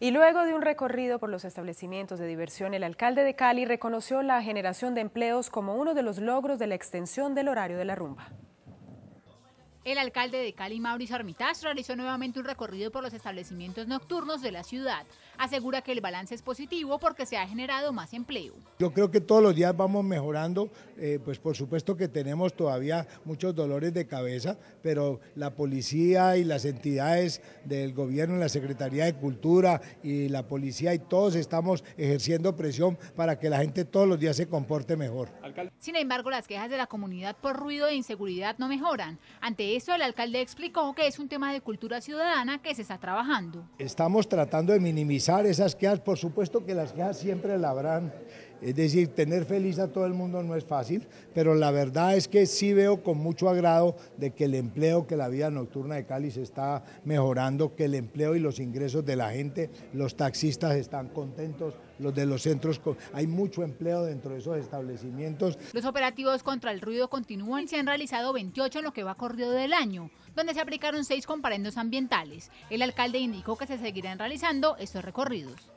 Y luego de un recorrido por los establecimientos de diversión, el alcalde de Cali reconoció la generación de empleos como uno de los logros de la extensión del horario de la rumba. El alcalde de Cali, Mauricio Armitage, realizó nuevamente un recorrido por los establecimientos nocturnos de la ciudad. Asegura que el balance es positivo porque se ha generado más empleo. Yo creo que todos los días vamos mejorando, eh, pues por supuesto que tenemos todavía muchos dolores de cabeza, pero la policía y las entidades del gobierno, la Secretaría de Cultura y la policía y todos estamos ejerciendo presión para que la gente todos los días se comporte mejor. Sin embargo, las quejas de la comunidad por ruido e inseguridad no mejoran. Ante esto el alcalde explicó que es un tema de cultura ciudadana que se está trabajando. Estamos tratando de minimizar esas quejas, por supuesto que las quejas siempre la habrán, es decir, tener feliz a todo el mundo no es fácil, pero la verdad es que sí veo con mucho agrado de que el empleo, que la vida nocturna de Cali se está mejorando, que el empleo y los ingresos de la gente, los taxistas están contentos, los de los centros, hay mucho empleo dentro de esos establecimientos. Los operativos contra el ruido continúan, se han realizado 28 en lo que va corrido del año, donde se aplicaron seis comparendos ambientales. El alcalde indicó que se seguirán realizando estos recorridos.